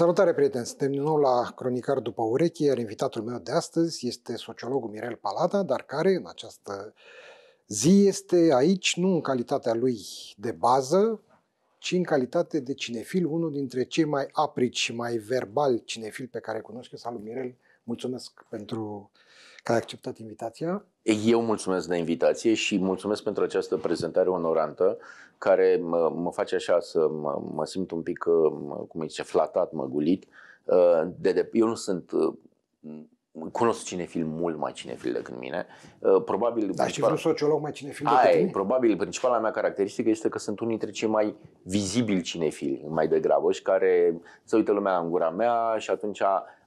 Salutare, prieteni! Suntem din nou la Cronicar după ureche, iar invitatul meu de astăzi este sociologul Mirel Palada, dar care în această zi este aici nu în calitatea lui de bază, ci în calitate de cinefil, unul dintre cei mai aprici și mai verbal cinefil pe care cunosc Salut, Mirel! Mulțumesc pentru că ai acceptat invitația. Eu mulțumesc de invitație și mulțumesc pentru această prezentare onorantă care mă, mă face așa să mă, mă simt un pic, uh, cum zice, flatat, măgulit. Uh, de, de, eu nu sunt uh, cunosc cinefil mult mai cinefil decât mine. Probabil Dar și vreun sociolog mai cinefil decât Ai, mine? Probabil principala mea caracteristică este că sunt unii dintre cei mai vizibili cinefili mai degrabă și care se uită lumea în gura mea și atunci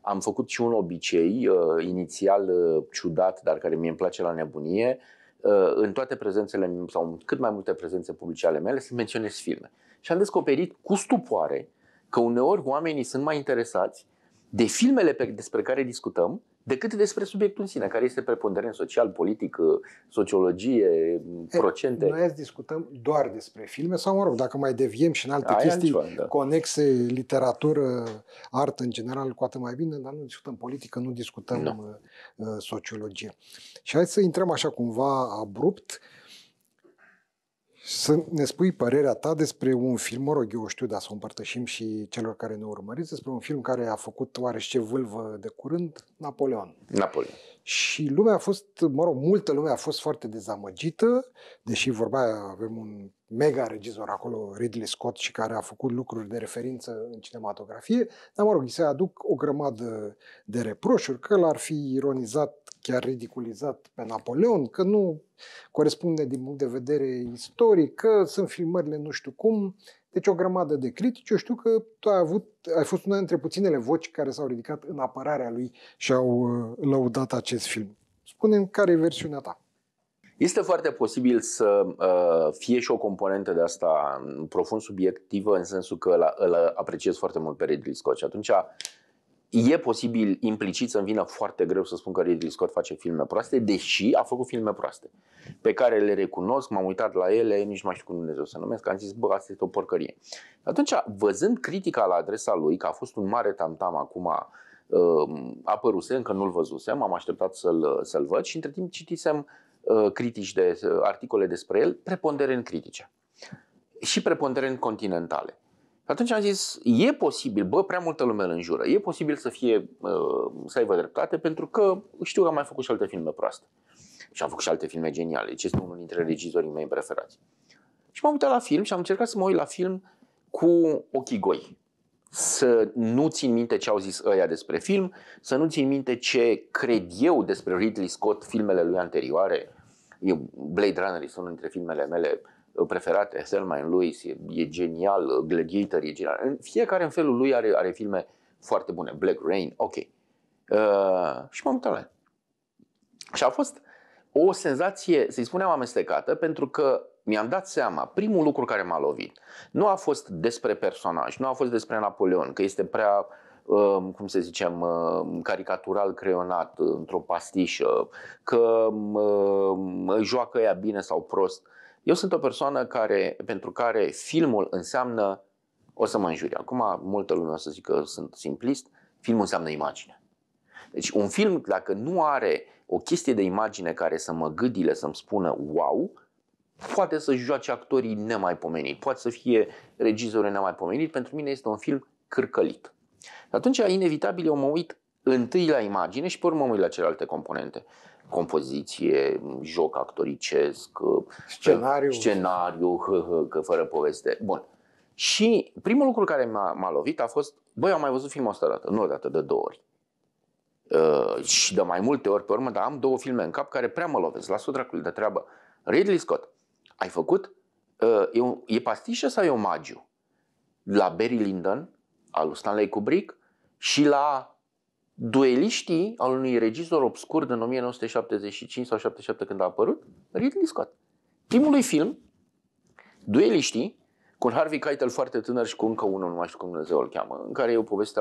am făcut și un obicei, uh, inițial uh, ciudat, dar care mie îmi place la nebunie. Uh, în toate prezențele, sau în cât mai multe prezențe publice ale mele, să menționez filme. Și am descoperit cu stupoare că uneori oamenii sunt mai interesați de filmele pe, despre care discutăm decât despre subiectul în sine, care este preponderent social, politic, uh, sociologie, mm, procente. E, noi azi discutăm doar despre filme sau, mă rog, dacă mai deviem și în alte Aia chestii altceva, da. conexe, literatură, artă în general, cu atât mai bine, dar nu discutăm politică, nu discutăm no. Uh, uh, sociologie. Și hai să intrăm așa cumva abrupt uh, să ne spui părerea ta despre un film, mă rog, eu știu, dar să o împărtășim și celor care ne urmăriți, despre un film care a făcut ce vâlvă de curând, Napoleon. Napoleon. Și lumea a fost, mă rog, multă lume a fost foarte dezamăgită, deși vorba aia avem un mega regizor acolo, Ridley Scott, și care a făcut lucruri de referință în cinematografie, dar mă rog, îi se aduc o grămadă de reproșuri că l-ar fi ironizat chiar ridiculizat pe Napoleon, că nu corespunde din punct de vedere istoric, că sunt filmările nu știu cum, deci o grămadă de critici. Eu știu că tu ai, avut, ai fost una dintre puținele voci care s-au ridicat în apărarea lui și au uh, lăudat acest film. Spune-mi care e versiunea ta. Este foarte posibil să uh, fie și o componentă de asta profund subiectivă, în sensul că îl apreciez foarte mult pe Ridley Scott și atunci E posibil implicit să-mi vină foarte greu să spun că Ridley Scott face filme proaste, deși a făcut filme proaste, pe care le recunosc, m-am uitat la ele, nici nu mai știu cum Dumnezeu să numesc, am zis, bă, asta este o porcărie. Atunci, văzând critica la adresa lui, că a fost un mare tamtam acum, uh, apăruse, încă nu-l văzusem, am așteptat să-l, să-l văd și între timp citisem uh, critici de uh, articole despre el, preponderent critice și preponderent continentale atunci am zis, e posibil, bă, prea multă lume îl înjură, e posibil să fie, uh, să aibă dreptate, pentru că știu că am mai făcut și alte filme proaste. Și am făcut și alte filme geniale, deci este unul dintre regizorii mei preferați. Și m-am uitat la film și am încercat să mă uit la film cu ochii goi. Să nu țin minte ce au zis ăia despre film, să nu țin minte ce cred eu despre Ridley Scott, filmele lui anterioare. Blade Runner este unul dintre filmele mele preferate, Selma Lewis e, e genial, Gladiator e genial. Fiecare în felul lui are, are filme foarte bune. Black Rain, ok. Uh, și m-am uitat la el. Și a fost o senzație, să-i spunem, amestecată, pentru că mi-am dat seama, primul lucru care m-a lovit, nu a fost despre personaj, nu a fost despre Napoleon, că este prea, um, cum să zicem, um, caricatural creonat într-o pastișă, că um, joacă ea bine sau prost. Uh, eu sunt o persoană care, pentru care filmul înseamnă, o să mă înjuri, acum multă lume o să zic că sunt simplist, filmul înseamnă imagine. Deci un film, dacă nu are o chestie de imagine care să mă gâdile, să-mi spună wow, poate să joace actorii nemaipomeniți, poate să fie regizorul nemaipomenit, pentru mine este un film cârcălit. Atunci, inevitabil, eu mă uit întâi la imagine și pe urmă mă uit la celelalte componente compoziție, joc actoricesc, uh, scenariu, scenariu că fără poveste. Bun. Și primul lucru care m-a, m-a lovit a fost, băi, am mai văzut filmul ăsta dată, nu dată, de două ori. Uh, și de mai multe ori pe urmă, dar am două filme în cap care prea mă lovesc. Lasă, o de treabă. Ridley Scott, ai făcut? Uh, e, un, e pastișă sau e omagiu? La Barry Lyndon, al lui Stanley Kubrick și la dueliștii al unui regizor obscur din 1975 sau 77 când a apărut, Ridley Scott. Primului film, dueliștii, cu un Harvey Keitel foarte tânăr și cu încă unul, nu mai știu cum Dumnezeu îl cheamă, în care e o poveste,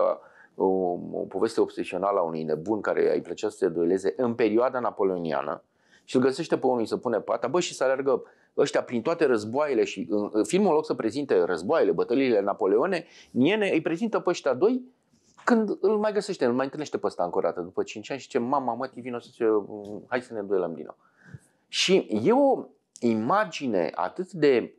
o, o poveste obsesională a unui nebun care îi plăcea să se dueleze în perioada napoleoniană și îl găsește pe unul, să pune pata, bă, și să alergă ăștia prin toate războaiele și în, în filmul în loc să prezinte războaiele, bătăliile Napoleone, Niene îi prezintă pe ăștia doi când îl mai găsește, îl mai întâlnește pe ăsta încă o dată după 5 ani și ce mama, mă, vino să zice, hai să ne duelăm din nou. Și e o imagine atât de,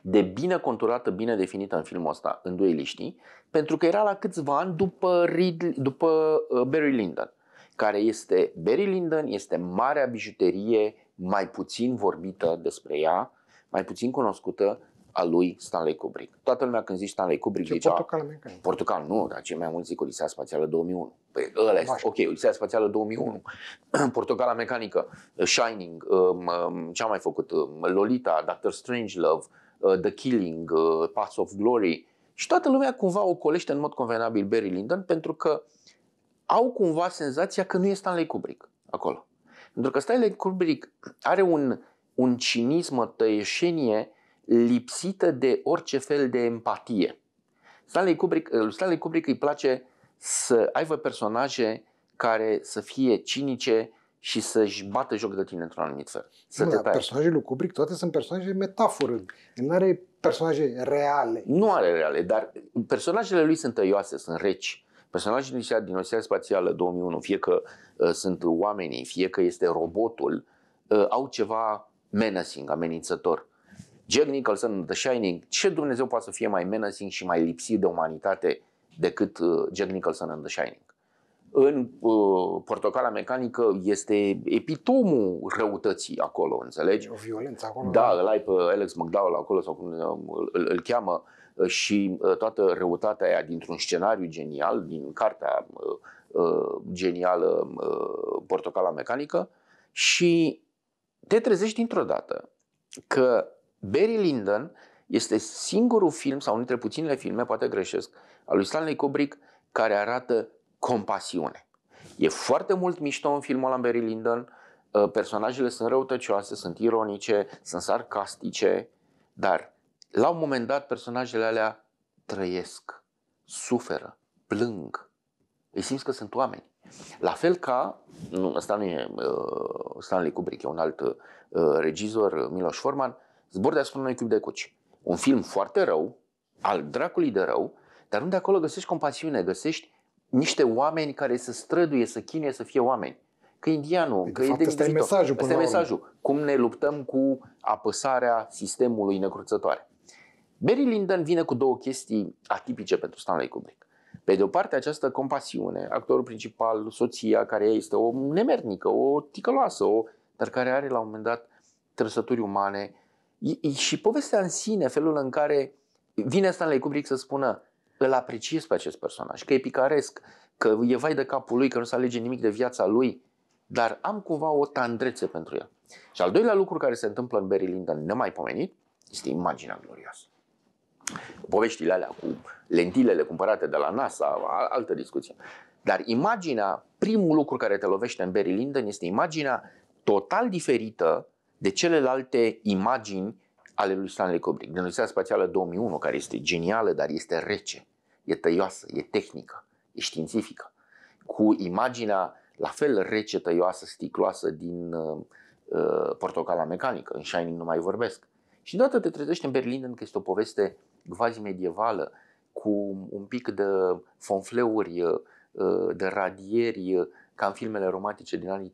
de bine conturată, bine definită în filmul ăsta, în dueliștii, pentru că era la câțiva ani după, Ridley, după uh, Barry Lyndon, care este, Barry Lyndon este marea bijuterie mai puțin vorbită despre ea, mai puțin cunoscută, a lui Stanley Kubrick. Toată lumea când zici Stanley Kubrick ce zicea... Portugal, ah, mecanic. Portugal, nu, dar cei mai mulți zic Odisea Spațială 2001. Păi ăla este, ok, Odisea Spațială 2001, Portocala Mecanică, uh, Shining, um, um ce am mai făcut, um, Lolita, Doctor Love, uh, The Killing, uh, Path of Glory și toată lumea cumva o colește în mod convenabil Barry Lyndon pentru că au cumva senzația că nu e Stanley Kubrick acolo. Pentru că Stanley Kubrick are un, un cinism, o tăieșenie lipsită de orice fel de empatie. Stanley Kubrick, uh, Stanley Kubrick îi place să aibă personaje care să fie cinice și să-și bată joc de tine într-un anumit fel. Să nu, te taie. personajele lui Kubrick toate sunt personaje metaforă. Nu are personaje reale. Nu are reale, dar personajele lui sunt tăioase, sunt reci. Personajele din Odiseea Spațială 2001, fie că uh, sunt oamenii, fie că este robotul, uh, au ceva menacing, amenințător. Jack Nicholson, The Shining, ce Dumnezeu poate să fie mai menacing și mai lipsit de umanitate decât uh, Jack Nicholson în The Shining? În uh, Portocala Mecanică este epitomul răutății acolo, înțelegi? O violență acolo. Da, îl ai pe Alex McDowell acolo sau cum îl, uh, îl, îl cheamă uh, și uh, toată răutatea aia dintr-un scenariu genial, din cartea uh, uh, genială uh, Portocala Mecanică și te trezești dintr-o dată că Barry Lyndon este singurul film, sau unul dintre puținele filme, poate greșesc, al lui Stanley Kubrick, care arată compasiune. E foarte mult mișto în filmul ăla în Barry Lyndon, uh, personajele sunt răutăcioase, sunt ironice, sunt sarcastice, dar la un moment dat personajele alea trăiesc, suferă, plâng, îi simți că sunt oameni. La fel ca, nu, ăsta nu e uh, Stanley Kubrick, e un alt uh, regizor, uh, Miloș Forman, uh, Zbor deasupra unui cub de cuci. Un film foarte rău, al dracului de rău, dar unde acolo găsești compasiune, găsești niște oameni care să străduie, să chinuie să fie oameni. Că indianul, păi, de că fapt, e de e mesajul. până e mesajul. Cum ne luptăm cu apăsarea sistemului necruțătoare. Barry Lyndon vine cu două chestii atipice pentru Stanley Kubrick. Pe de o parte, această compasiune, actorul principal, soția, care este o nemernică, o ticăloasă, o, dar care are la un moment dat trăsături umane și povestea în sine, felul în care vine Stanley Kubrick să spună îl apreciez pe acest personaj, că e picaresc, că e vai de capul lui, că nu se alege nimic de viața lui, dar am cumva o tandrețe pentru el. Și al doilea lucru care se întâmplă în Barry Lyndon nemaipomenit este imaginea glorioasă. Poveștile alea cu lentilele cumpărate de la NASA, altă discuție. Dar imaginea, primul lucru care te lovește în Barry Lyndon este imaginea total diferită de celelalte imagini ale lui Stanley Kubrick. Din Odisea Spațială 2001, care este genială, dar este rece, e tăioasă, e tehnică, e științifică. Cu imaginea la fel rece, tăioasă, sticloasă din uh, uh Portocala Mecanică, în Shining nu mai vorbesc. Și deodată te trezești în Berlin că este o poveste quasi medievală, cu un pic de fonfleuri, uh, de radieri, uh, ca în filmele romantice din anii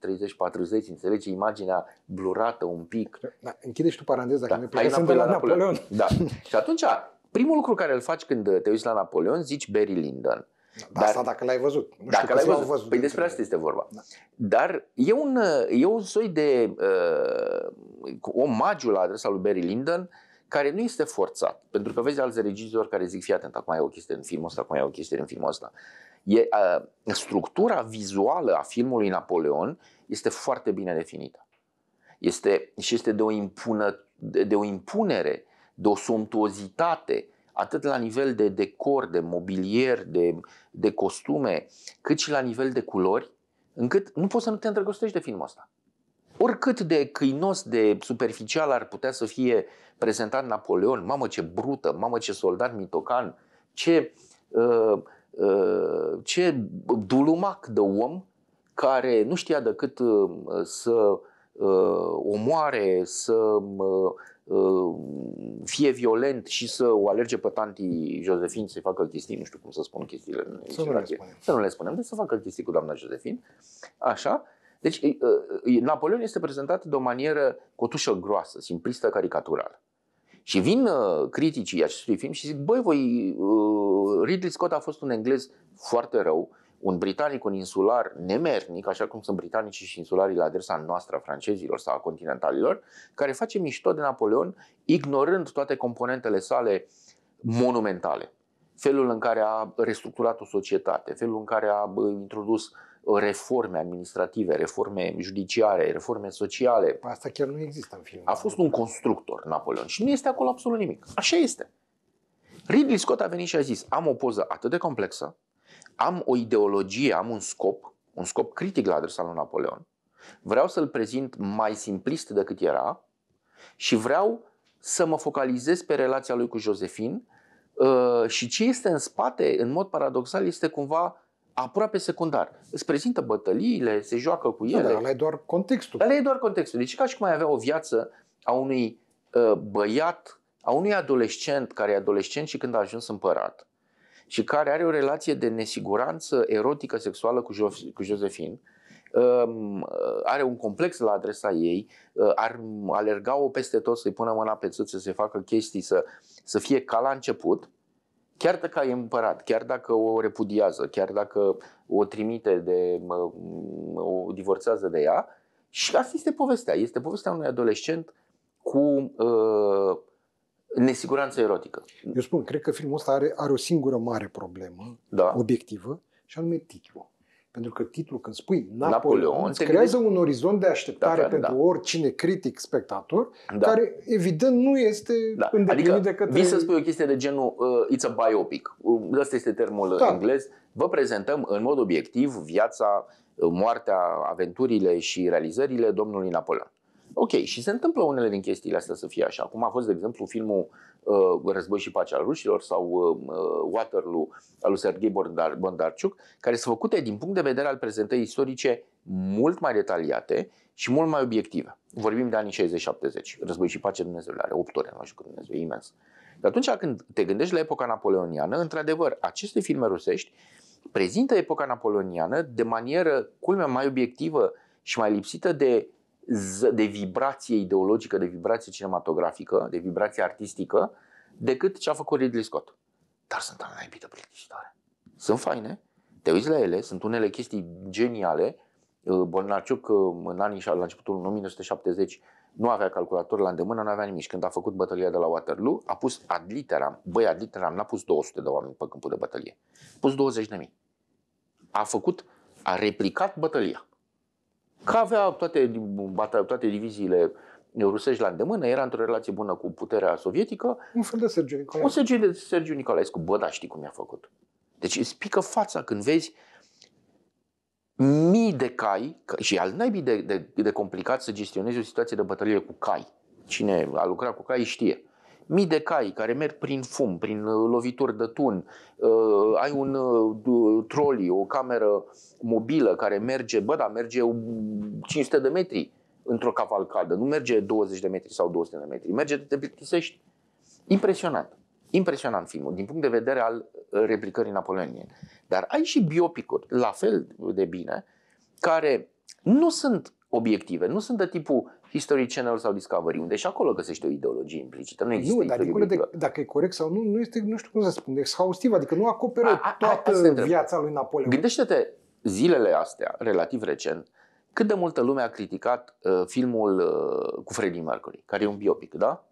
30-40, înțelegi, imaginea blurată un pic. Da, închide și tu paranteza, da, că ne plecăm de la Napoleon. Napoleon. Da. și atunci, primul lucru care îl faci când te uiți la Napoleon, zici Barry Lyndon. Da, dar, asta dacă l-ai văzut. Nu dacă l-ai văzut. văzut. Păi despre asta este vorba. Da. Dar e un, e un soi de uh, omagiu la adresa lui Barry Lyndon care nu este forțat. Pentru că vezi alți regizori care zic, fii atent, acum e o chestie în filmul ăsta, acum e o chestie în filmul ăsta. E, uh, structura vizuală a filmului Napoleon este foarte bine definită. Este, și este de o, impună, de, de o impunere, de o somptuozitate, atât la nivel de decor, de mobilier, de, de costume, cât și la nivel de culori, încât nu poți să nu te îndrăgostești de filmul ăsta. Oricât de câinos, de superficial ar putea să fie prezentat Napoleon, mamă ce brută, mamă ce soldat mitocan, ce uh, Uh, ce dulumac de om care nu știa decât uh, să uh, omoare, să fie violent și să o alerge pe tanti Josefin să-i facă chestii, nu știu cum să spun chestiile. Să nu le spunem. Să nu le spunem, deci să facă chestii cu doamna Josefin. Așa. Deci Napoleon este prezentat de o manieră cotușă groasă, simplistă, caricaturală. Și vin uh, criticii acestui film și zic, băi, voi, uh, Ridley Scott a fost un englez foarte rău, un britanic, un insular nemernic, așa cum sunt britanicii și insularii la adresa noastră, a francezilor sau a continentalilor, care face mișto de Napoleon, ignorând toate componentele sale monumentale felul în care a restructurat o societate, felul în care a introdus uh, reforme administrative, reforme judiciare, reforme sociale. Păi asta chiar nu există în film. A fost un constructor Napoleon și nu este acolo absolut nimic. Așa este. Ridley Scott a venit și a zis, am o poză atât de complexă, am o ideologie, am un scop, un scop critic la adresa lui Napoleon, vreau să-l prezint mai simplist decât era și vreau să mă focalizez pe relația lui cu Josephine Uh, și ce este în spate, în mod paradoxal, este cumva aproape secundar. Îți prezintă bătăliile, se joacă cu da, ele. Da, dar ăla e doar contextul. Ăla e doar contextul. Deci ca și cum ai avea o viață a unui uh, băiat, a unui adolescent care e adolescent și când a ajuns împărat și care are o relație de nesiguranță erotică sexuală cu, jo- cu Josephine, um, uh, are un complex la adresa ei, ar alerga-o peste tot să-i pună mâna pe țâță, să se facă chestii, să să fie ca la început, chiar dacă e împărat, chiar dacă o repudiază, chiar dacă o trimite de, o divorțează de ea, și asta este povestea. Este povestea unui adolescent cu uh, nesiguranță erotică. Eu spun, cred că filmul ăsta are, are o singură mare problemă da. obiectivă și anume titlul. Pentru că titlul, când spui Napoleon, Napoleon îți creează un orizont de așteptare da, pentru da. oricine critic, spectator, da. care evident nu este da. îndeplinit adică, de către... Vi să spui o chestie de genul uh, it's a biopic, uh, ăsta este termenul uh, da. englez, vă prezentăm în mod obiectiv viața, uh, moartea, aventurile și realizările domnului Napoleon. Ok, și se întâmplă unele din chestiile astea să fie așa. Cum a fost, de exemplu, filmul uh, Război și pace” al rușilor sau um, uh, Waterloo al lui Sergei Bondarciuc, care sunt făcute din punct de vedere al prezentării istorice mult mai detaliate și mult mai obiective. Vorbim de anii 60-70. Război și pace Dumnezeu are 8 ore, nu știu cât Dumnezeu, e imens. Dar atunci când te gândești la epoca napoleoniană, într-adevăr, aceste filme rusești prezintă epoca napoleoniană de manieră culmea mai obiectivă și mai lipsită de de vibrație ideologică, de vibrație cinematografică, de vibrație artistică, decât ce a făcut Ridley Scott. Dar sunt anaibită plictisitoare. Sunt faine, te uiți la ele, sunt unele chestii geniale. Uh, Bolnarciuc uh, în anii, la începutul 1970 nu avea calculator la îndemână, nu avea nimic. Când a făcut bătălia de la Waterloo, a pus ad literam, băi, ad literam, n-a pus 200 de oameni pe câmpul de bătălie. A pus 20 de mii. A făcut, a replicat bătălia că avea toate, toate diviziile rusești la îndemână, era într-o relație bună cu puterea sovietică. Un fel de Sergiu Nicolaescu. Un Sergiu de Sergiu Nicolaescu. Bă, da, știi cum i-a făcut. Deci îți pică fața când vezi mii de cai și al naibii de, de, de complicat să gestionezi o situație de bătălie cu cai. Cine a lucrat cu cai știe mii de cai care merg prin fum, prin uh, lovituri de tun, uh, ai un uh, troli, o cameră mobilă care merge, bă, da, merge 500 de metri într-o cavalcadă, nu merge 20 de metri sau 200 de metri, merge de te plictisești. Impresionant. Impresionant filmul, din punct de vedere al replicării napoleoniene. Dar ai și biopicuri, la fel de bine, care nu sunt obiective. Nu sunt de tipul History Channel sau Discovery, unde și acolo găsești o ideologie implicită. Nu există nu, dar acolo de, dacă e corect sau nu, nu este, nu știu cum să spun, exhaustiv, adică nu acoperă a, a, toată viața lui Napoleon. Gândește-te zilele astea, relativ recent, cât de multă lume a criticat uh, filmul uh, cu Freddie Mercury, care e un biopic, da?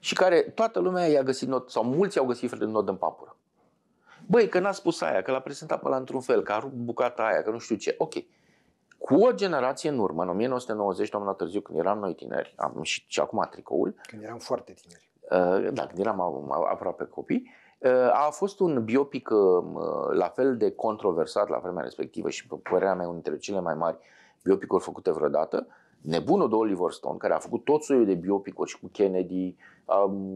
Și care toată lumea i-a găsit not, sau mulți au găsit not în papură. Băi, că n-a spus aia, că l-a prezentat pe la într-un fel, că a rupt bucata aia, că nu știu ce. Ok. Cu o generație în urmă, în 1990, doamna târziu, când eram noi tineri, am și, și acum tricoul. Când eram foarte tineri. Uh, da, când eram aproape copii. Uh, a fost un biopic uh, la fel de controversat la vremea respectivă și, pe părerea mea, unul dintre cele mai mari biopicuri făcute vreodată. Nebunul de Oliver Stone, care a făcut tot soiul de biopicuri și cu Kennedy,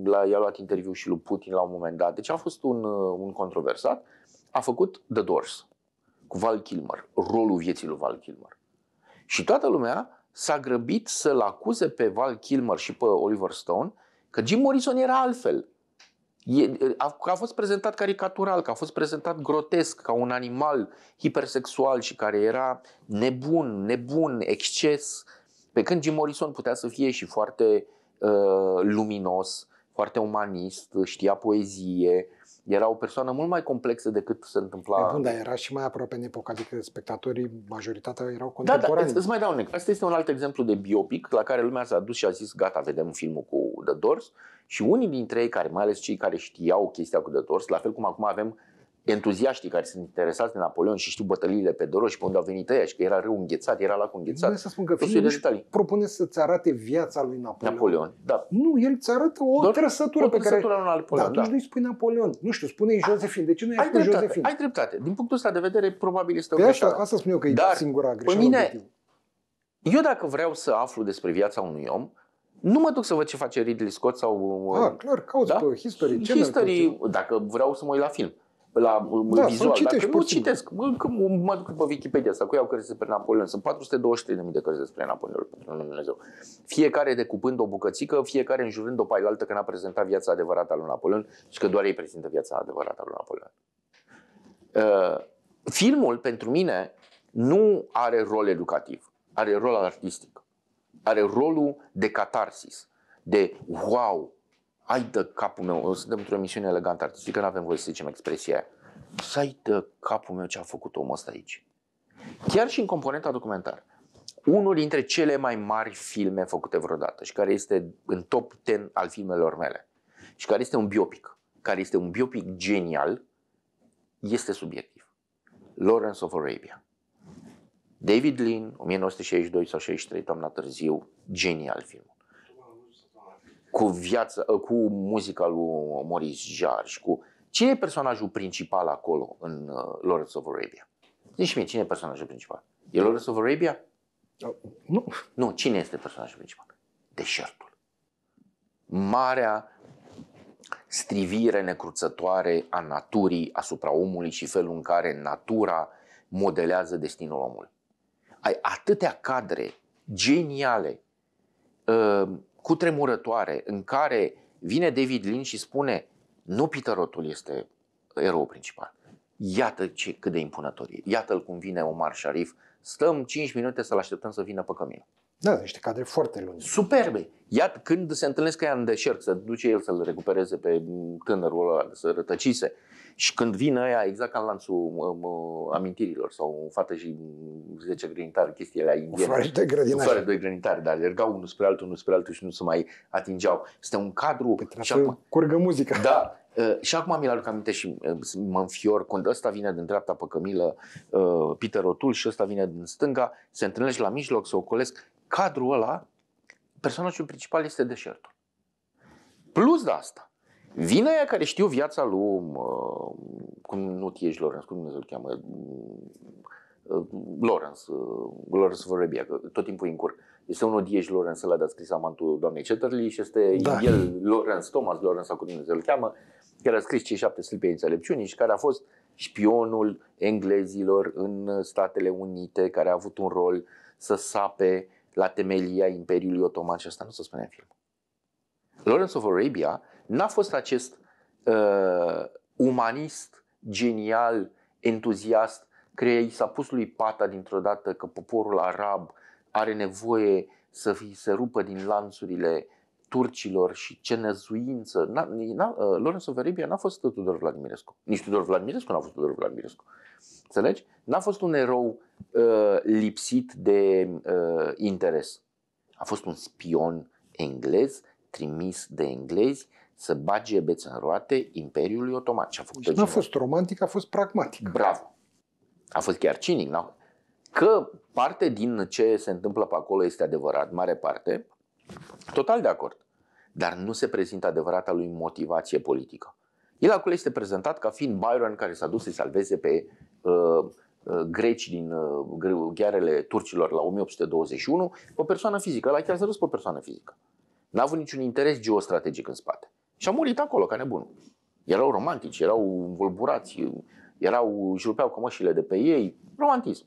la, i-a luat interviu și lui Putin la un moment dat, deci a fost un, un controversat, a făcut The Doors cu Val Kilmer, rolul vieții lui Val Kilmer. Și toată lumea s-a grăbit să-l acuze pe Val Kilmer și pe Oliver Stone că Jim Morrison era altfel. E, a, a fost prezentat caricatural, că a fost prezentat grotesc, ca un animal hipersexual și care era nebun, nebun, exces. Pe când Jim Morrison putea să fie și foarte uh, luminos, foarte umanist, știa poezie, uh, era o persoană mult mai complexă decât se întâmpla. E bun, dar era și mai aproape în epoca, adică spectatorii, majoritatea erau contemporani. Da, da, îți mai dau un Asta este un alt exemplu de biopic la care lumea s-a dus și a zis gata, vedem filmul cu The Doors și unii dintre ei, care, mai ales cei care știau chestia cu The Doors, la fel cum acum avem entuziaștii care sunt interesați de Napoleon și știu bătăliile pe Doros și pe unde au venit ăia și că era rău înghețat, era la înghețat. Vreau să spun că fiind propune să-ți arate viața lui Napoleon. Napoleon, da. Nu, el îți arată o Doar trăsătură o pe care... Lui Napoleon, da, atunci da. nu-i spui Napoleon. Nu știu, spune-i Josephine. De ce nu-i ai spui dreptate, Josephine? Ai dreptate. Din punctul ăsta de vedere, probabil este o pe păi greșeală. Asta, asta spun eu că Dar, e singura greșeală. mine, eu dacă vreau să aflu despre viața unui om, nu mă duc să văd ce face Ridley Scott sau... Ah, clar, cauți da? pe History Ce History, dacă vreau să mă uit la film la da, vizual. Dacă nu citesc, încă mă duc pe Wikipedia sau cu iau cărți despre Napoleon. Sunt 423.000 de cărți despre Napoleon, pentru Dumnezeu. Fiecare decupând o bucățică, fiecare înjurând o altă că n-a prezentat viața adevărată a lui Napoleon și că doar ei prezintă viața adevărată a lui Napoleon. Uh, filmul, pentru mine, nu are rol educativ, are rol artistic. Are rolul de catarsis, de wow, ai de capul meu, suntem într-o emisiune elegantă artistică, nu avem voie să zicem expresia aia. Să ai de capul meu ce a făcut omul ăsta aici. Chiar și în componenta documentar. Unul dintre cele mai mari filme făcute vreodată și care este în top 10 al filmelor mele și care este un biopic, care este un biopic genial, este subiectiv. Lawrence of Arabia. David Lean, 1962 sau 63, toamna târziu, genial film cu viața, ă, cu muzica lui Maurice Jar și cu... Cine e personajul principal acolo în ă, Lawrence of Arabia? Zici mie, cine e personajul principal? E Lawrence of Arabia? Nu. Nu, cine este personajul principal? Deșertul. Marea strivire necruțătoare a naturii asupra omului și felul în care natura modelează destinul omului. Ai atâtea cadre geniale, ă, cutremurătoare în care vine David Lynch și spune nu Peter Rotul este eroul principal. Iată ce, cât de impunător e. Iată-l cum vine Omar Sharif. Stăm 5 minute să-l așteptăm să vină pe cămin. Da, niște cadre foarte lungi. Superbe. Iată, când se întâlnesc ea în deșert, să duce el să-l recupereze pe tânărul ăla, să rătăcise. Și când vine aia, exact ca în lanțul um, amintirilor, sau fată și 10 grădinitari, chestiile aia indiene. Floare de grădinari. Floare de grădinari, dar ergau unul spre altul, unul spre altul și nu se mai atingeau. Este un cadru... Pe și acum... curgă muzica. Da, uh, și acum mi-l aduc aminte și uh, mă înfior când ăsta vine din dreapta pe Cămilă, uh, Peter Rotul și ăsta vine din stânga, se întâlnește la mijloc, se ocolesc cadrul ăla, personajul principal este deșertul. Plus de asta, vin aia care știu viața lui, um, uh, cum nu tiești Lawrence, cum Dumnezeu îl cheamă, um, uh, Lawrence, uh, Lawrence Vorebia, că tot timpul îi încurc. Este unul ești Lawrence ăla de-a scris amantul doamnei Cetterley și este da. el, Lawrence Thomas, Lawrence sau cum Dumnezeu îl cheamă, care a scris cei șapte slipe înțelepciunii și care a fost șpionul englezilor în Statele Unite, care a avut un rol să sape la temelia Imperiului Otoman și asta nu se spune în film. Lawrence of Arabia n-a fost acest uh, umanist, genial, entuziast, care i s-a pus lui pata dintr-o dată că poporul arab are nevoie să fi, se rupă din lanțurile turcilor și ce năzuință. N-a, n-a, uh, Lawrence of Arabia n-a fost Tudor Vladimirescu. Nici Tudor Vladimirescu n-a fost Tudor Vladimirescu. Înțelegi? N-a fost un erou uh, lipsit de uh, interes. A fost un spion englez trimis de englezi să bage bețe în roate Imperiului Otoman. Și a făcut deci nu a fost romantic, a fost pragmatic. Bravo. A fost chiar cinic. N-a... Că parte din ce se întâmplă pe acolo este adevărat, mare parte, total de acord. Dar nu se prezintă adevărata lui motivație politică. El acolo este prezentat ca fiind Byron care s-a dus să-i salveze pe uh, uh greci din uh, ghearele turcilor la 1821, o persoană fizică, la chiar s-a dus pe o persoană fizică. N-a avut niciun interes geostrategic în spate. Și a murit acolo, ca nebun. Erau romantici, erau învolburați, erau, își rupeau cămășile de pe ei, romantism.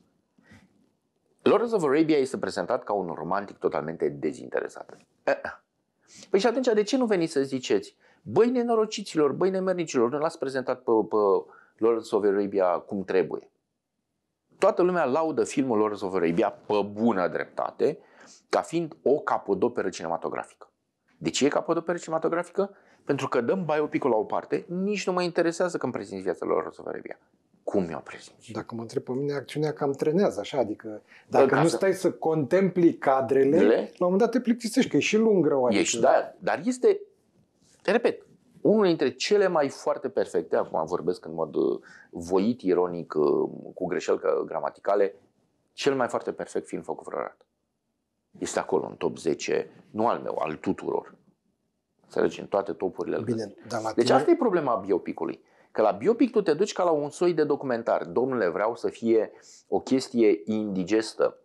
Lawrence of Arabia este prezentat ca un romantic totalmente dezinteresat. Eh, eh. Păi și atunci, de ce nu veniți să ziceți Băi nenorociților, băi nemernicilor, nu l-ați prezentat pe, pe Lawrence of Arabia cum trebuie. Toată lumea laudă filmul Lawrence of Arabia pe bună dreptate ca fiind o capodoperă cinematografică. De ce e capodoperă cinematografică? Pentru că dăm biopicul la o parte, nici nu mă interesează când prezint viața lor Lawrence of Arabia cum mi-o prezint? Dacă mă întreb pe mine, acțiunea cam trenează așa, adică dacă Ca da, nu da. stai să, să contempli cadrele, Le? la un moment dat te plictisești, că e și lung rău. Ești, adică- da, dar este Repet, unul dintre cele mai foarte perfecte, acum vorbesc în mod uh, voit, ironic, uh, cu greșeli gramaticale, cel mai foarte perfect film făcut vreodată. Este acolo, în top 10, nu al meu, al tuturor. legi În toate topurile. Bine, dar la deci tine... asta e problema biopicului. Că la biopic tu te duci ca la un soi de documentar. Domnule, vreau să fie o chestie indigestă,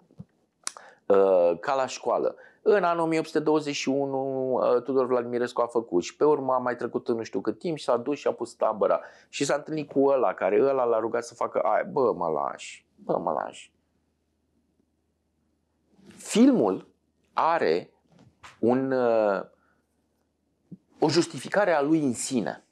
uh, ca la școală. În anul 1821 uh, Tudor Vladimirescu a făcut și pe urmă a mai trecut în nu știu cât timp și s-a dus și a pus tabăra și s-a întâlnit cu ăla care ăla l-a rugat să facă aia. Bă, mă lași, bă, mă lași. Filmul are un, uh, o justificare a lui în sine.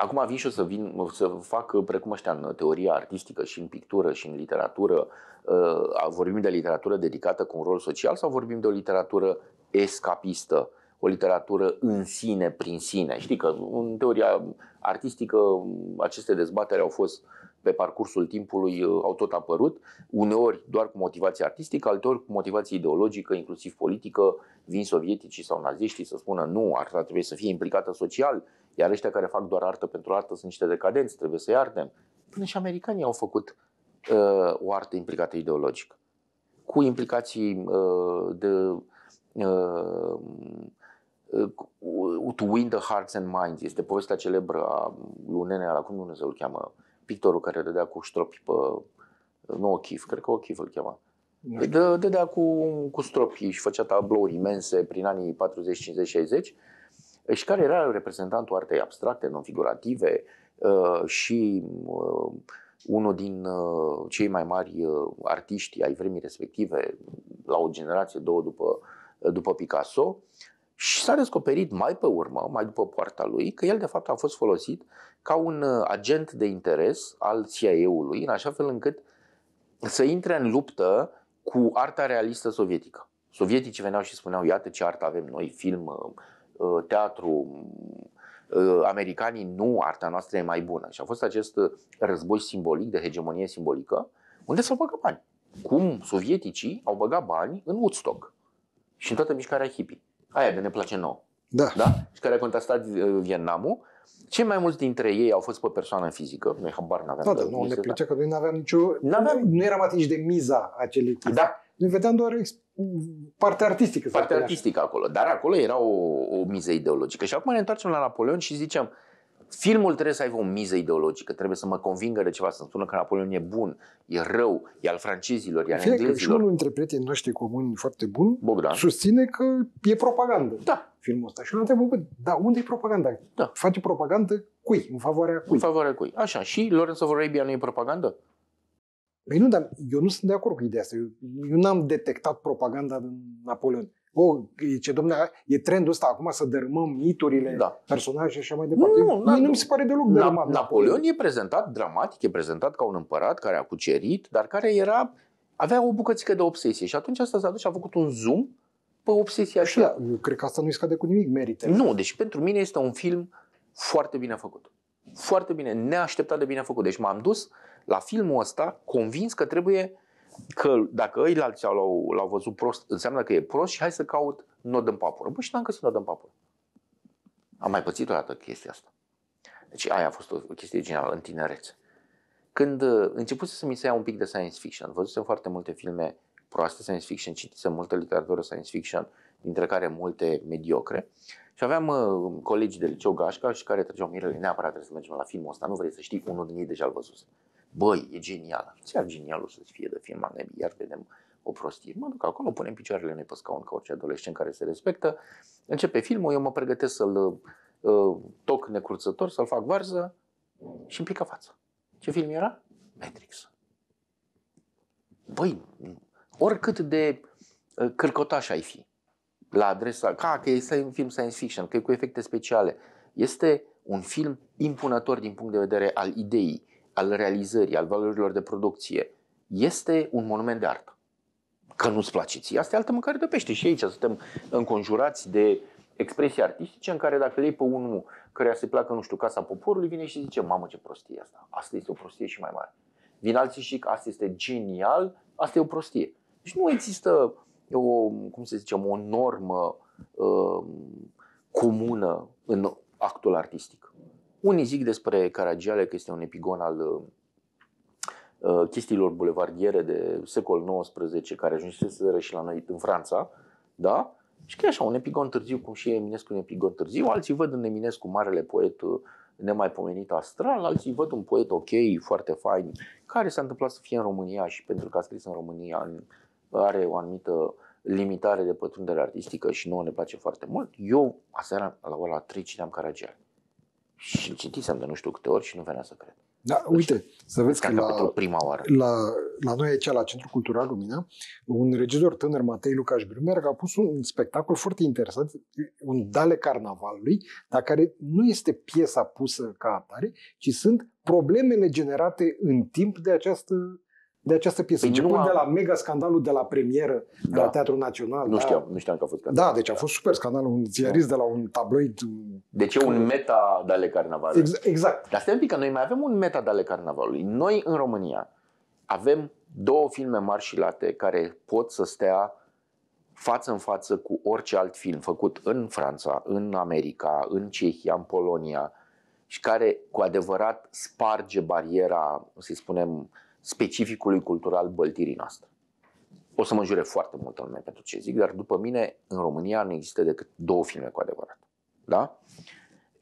Acum vin și o să, vin, o să fac uh, precum ăștia în teoria artistică și în pictură și în literatură. Uh, vorbim de literatură dedicată cu un rol social sau vorbim de o literatură escapistă, o literatură în sine, prin sine. Știi că în teoria artistică um, aceste dezbatere au fost pe parcursul timpului uh, au tot apărut, uneori doar cu motivație artistică, alteori cu motivație ideologică, inclusiv politică, vin sovieticii sau naziștii să spună nu, arta trebuie să fie implicată social, iar ăștia care fac doar artă pentru artă sunt niște decadenți, trebuie să-i ardem. Până și americanii au făcut uh, o artă implicată ideologic. Cu implicații uh, de uh, uh, To Win the Hearts and Minds. Este povestea celebră a lunenei Nenea, cum Dumnezeu îl cheamă, pictorul care dădea cu ștropi pe... Nu O'Keefe, cred că O'Keefe îl cheamă. Dădea de, de, cu, cu stropii și făcea tablouri imense prin anii 40, 50, 60 și care era reprezentantul artei abstracte, non-figurative uh, și uh, unul din uh, cei mai mari artiști ai vremii respective, la o generație, două după, după Picasso, și s-a descoperit mai pe urmă, mai după poarta lui, că el de fapt a fost folosit ca un agent de interes al CIA-ului, în așa fel încât să intre în luptă cu arta realistă sovietică. Sovieticii veneau și spuneau, iată ce artă avem noi, film, Uh, teatru, uh, americanii nu, arta noastră e mai bună. Și a fost acest uh, război simbolic, de hegemonie simbolică, unde s-au băgat bani. Cum sovieticii au băgat bani în Woodstock și în toată mișcarea hippie. Aia de ne place nouă. Da. da? Și care a contestat Vietnamul. Cei mai mulți dintre ei au fost pe persoană fizică, noi habar n-aveam. Da, da, nu ne plăcea da. că noi n-aveam nicio... N-aveam... Nu eram atingi de miza acelei chestii. Da, ne vedeam doar partea artistică. Partea artistică așa. acolo. Dar acolo era o, o miză ideologică. Și acum ne întoarcem la Napoleon și zicem, filmul trebuie să aibă o miză ideologică, trebuie să mă convingă de ceva, să-mi spună că Napoleon e bun, e rău, e al francezilor, e al Fie englezilor. Și unul dintre prietenii noștri comuni foarte bun Bogdan. susține că e propagandă da. filmul ăsta. Și nu întrebă, bă, dar unde e propaganda? Da. Face propagandă cui? În favoarea cui? În favoarea cui. Așa, și Lawrence of Arabia nu e propagandă? Păi nu, dar eu nu sunt de acord cu ideea asta. Eu, eu n-am detectat propaganda din Napoleon. O, ce domne, e trendul ăsta acum să dărâmăm miturile, da. personaje și așa mai departe. Nu, nu, nu, nu mi se pare deloc Na, Napoleon, e prezentat dramatic, e prezentat ca un împărat care a cucerit, dar care era avea o bucățică de obsesie și atunci asta s-a dus și a făcut un zoom pe obsesia și eu cred că asta nu-i scade cu nimic Merite. Nu, deci pentru mine este un film foarte bine făcut. Foarte bine, neașteptat de bine făcut. Deci m-am dus, uh, la filmul ăsta convins că trebuie că dacă ei alții l-au, l-au văzut prost, înseamnă că e prost și hai să caut nod în papură. Bă, și n-am găsit nod în papură. Am mai pățit o dată chestia asta. Deci aia a fost o chestie generală în tinerețe. Când uh, începuse să mi se ia un pic de science fiction, văzusem foarte multe filme proaste science fiction, citisem multă literatură science fiction, dintre care multe mediocre. Și aveam uh, colegi de liceu Gașca și care treceau mirele, neapărat trebuie să mergem la filmul ăsta, nu vrei să știi, unul din ei deja l văzuse. Băi, e genial. Ce ar genial o să fie de film nebii? Iar vedem o prostie. Mă duc acolo, punem picioarele noi pe scaun ca orice adolescent care se respectă. Începe filmul, eu mă pregătesc să-l uh, toc necurțător, să-l fac varză și îmi pică fața. Ce film era? Matrix. Băi, oricât de uh, cârcotaș ai fi la adresa, ca că este un film science fiction, că e cu efecte speciale, este un film impunător din punct de vedere al ideii al realizării, al valorilor de producție, este un monument de artă. Că nu-ți place ție, asta e altă mâncare de pește. Și aici suntem înconjurați de expresii artistice în care dacă le pe unul care se placă, nu știu, Casa Poporului, vine și zice, mamă ce prostie e asta, asta este o prostie și mai mare. Vin alții și asta este genial, asta e o prostie. Deci nu există o, cum să zicem, o normă uh, comună în actul artistic. Unii zic despre Caragiale că este un epigon al uh, uh chestiilor bulevardiere de secol XIX, care ajunseseră și la noi în Franța, da? Și că e așa, un epigon târziu, cum și Eminescu un epigon târziu, alții văd în Eminescu marele poet uh, nemaipomenit astral, alții văd un poet ok, foarte fain, care s-a întâmplat să fie în România și pentru că a scris în România are o anumită limitare de pătrundere artistică și nouă ne place foarte mult. Eu, aseară, la ora 3, citeam Caragiale. Și citisem de nu știu câte ori și nu venea să cred. Da, deci, uite, să vezi că la, prima oară. La, la noi aici, la Centrul Cultural Lumina, un regizor tânăr, Matei Lucaș Brumberg, a pus un spectacol foarte interesant, un Dale Carnavalului, dar care nu este piesa pusă ca atare, ci sunt problemele generate în timp de această de această piesă. Păi Începând nu a... de la mega scandalul de la premieră da. de la da. Teatrul Național. Nu da. știam, nu știam că a fost scandal. Da, deci a fost super scandal, un ziarist da. de la un tabloid. Deci e un meta de ale carnavalului. Ex- exact. Dar stai un pic, că noi mai avem un meta de ale carnavalului. Noi în România avem două filme mari și late care pot să stea față în față cu orice alt film făcut în Franța, în America, în Cehia, în Polonia și care cu adevărat sparge bariera, să spunem, specificului cultural băltirii noastre. O să mă jure foarte multă lume pentru ce zic, dar după mine, în România nu există decât două filme cu adevărat. Da?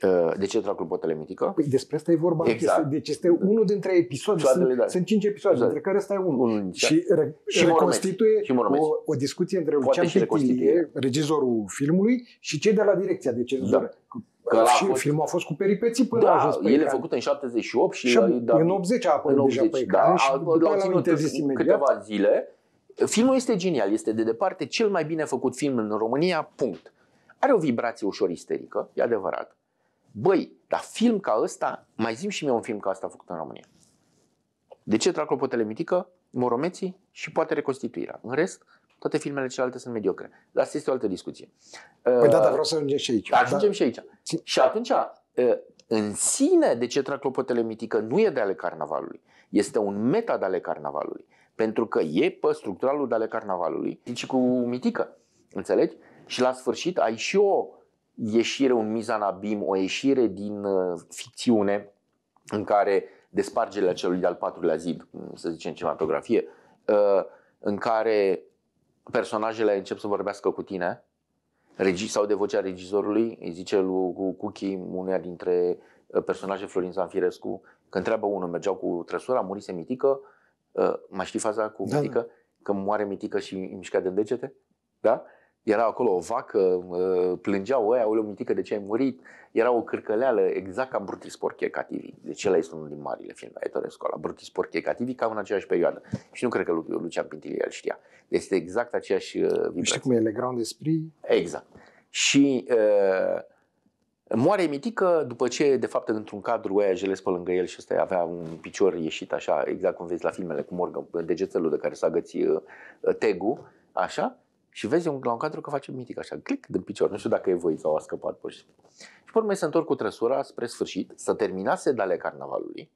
Uh, de ce trag potele mitică? Păi despre asta e vorba. Exact. Deci este unul dintre episoade. Sunt, da. sunt cinci episoade, exact. dintre care ăsta e unul. Un, și, re- și reconstituie și o, o discuție între Lucian Pitilie, regizorul filmului, și cei de la direcția de deci cenzură. Da Că și fost... filmul a fost cu peripeții până da, a ajuns pe el e făcut în 78 și, și da, în 80 a apărut în 80, deja pe da, ecran da, și după l-au Câteva zile. Filmul este genial, este de departe cel mai bine făcut film în România, punct. Are o vibrație ușor isterică, e adevărat. Băi, dar film ca ăsta, mai zim și mie un film ca ăsta făcut în România. De ce trag o Mitică, moromeții și poate reconstituirea. În rest, toate filmele celelalte sunt mediocre. Dar asta este o altă discuție. Păi da, uh, dar vreau să ajungem și aici. Da, ajungem da. și aici. Și atunci, uh, în sine, de ce trag clopotele mitică nu e de ale carnavalului. Este un meta de ale carnavalului. Pentru că e pe structuralul de ale carnavalului și cu mitică. Înțelegi? Și la sfârșit ai și o ieșire, un mizanabim, o ieșire din uh, ficțiune în care despargerea celui de-al patrulea zid, să zicem cinematografie, în care personajele încep să vorbească cu tine regi- sau de vocea regizorului, îi zice lui Cuchi, uneia dintre uh, personaje Florin Zanfirescu, că întreabă unul, mergeau cu trăsura, murise mitică, uh, mai știi faza cu da, da. mitică? Da. Că moare mitică și îi mișca de degete? Da? Era acolo o vacă, plângeau ăia, o mitică de ce ai murit, era o cârcăleală exact ca Brutis Porche Cativi. Deci el este unul din marile filme ale Torescu, la Brutis Porche Cativi, cam în aceeași perioadă. Și nu cred că Lucian Pintilie el știa. Este exact aceeași uh, vibrație. Știi cum e Le Grand Esprit? Exact. Și uh, Moare mitică după ce, de fapt, într-un cadru aia jeles pe lângă el și ăsta avea un picior ieșit așa, exact cum vezi la filmele cu Morgan degețelul de care s-a găsit uh, tegu, așa, și vezi un, la un cadru că face mitic așa, clic din picior, nu știu dacă e voi sau a scăpat pur și simplu. Și pe urmă se întorc cu trăsura spre sfârșit, să terminase dale carnavalului,